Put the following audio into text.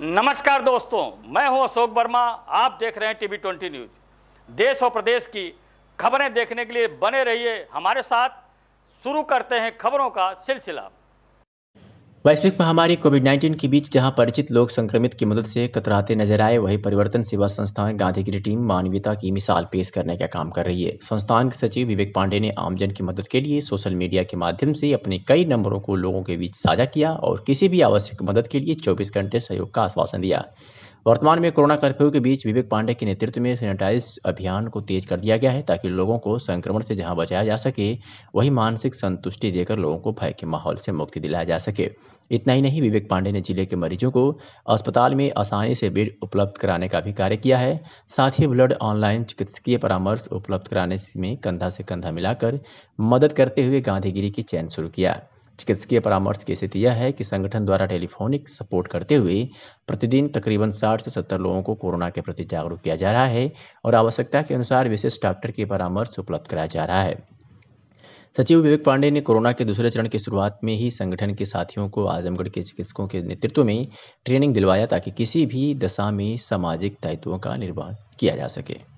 नमस्कार दोस्तों मैं हूं अशोक वर्मा आप देख रहे हैं टीवी ट्वेंटी न्यूज देश और प्रदेश की खबरें देखने के लिए बने रहिए हमारे साथ शुरू करते हैं खबरों का सिलसिला वैश्विक महामारी कोविड 19 के बीच जहां परिचित लोग संक्रमित की मदद से कतराते नजर आए वहीं परिवर्तन सेवा संस्थान गांधीगिरी टीम मानवीयता की मिसाल पेश करने का काम कर रही है संस्थान के सचिव विवेक पांडे ने आमजन की मदद के लिए सोशल मीडिया के माध्यम से अपने कई नंबरों को लोगों के बीच साझा किया और किसी भी आवश्यक मदद के लिए चौबीस घंटे सहयोग का आश्वासन दिया वर्तमान में कोरोना कर्फ्यू के बीच विवेक पांडे के नेतृत्व में सैनिटाइज अभियान को तेज कर दिया गया है ताकि लोगों को संक्रमण से जहां बचाया जा सके वही मानसिक संतुष्टि देकर लोगों को भय के माहौल से मुक्ति दिलाया जा सके इतना ही नहीं विवेक पांडे ने जिले के मरीजों को अस्पताल में आसानी से बेड उपलब्ध कराने का भी कार्य किया है साथ ही ब्लड ऑनलाइन चिकित्सकीय परामर्श उपलब्ध कराने में कंधा से कंधा मिलाकर मदद करते हुए गांधीगिरी की चयन शुरू किया चिकित्सकीय परामर्श की स्थिति यह है कि संगठन द्वारा टेलीफोनिक सपोर्ट करते हुए प्रतिदिन तकरीबन 60 से 70 लोगों को कोरोना के प्रति जागरूक किया जा रहा है और आवश्यकता के अनुसार विशेष डॉक्टर की परामर्श उपलब्ध कराया जा रहा है सचिव विवेक पांडे ने कोरोना के दूसरे चरण की शुरुआत में ही संगठन के साथियों को आजमगढ़ के चिकित्सकों के नेतृत्व में ट्रेनिंग दिलवाया ताकि किसी भी दशा में सामाजिक दायित्वों का निर्वाह किया जा सके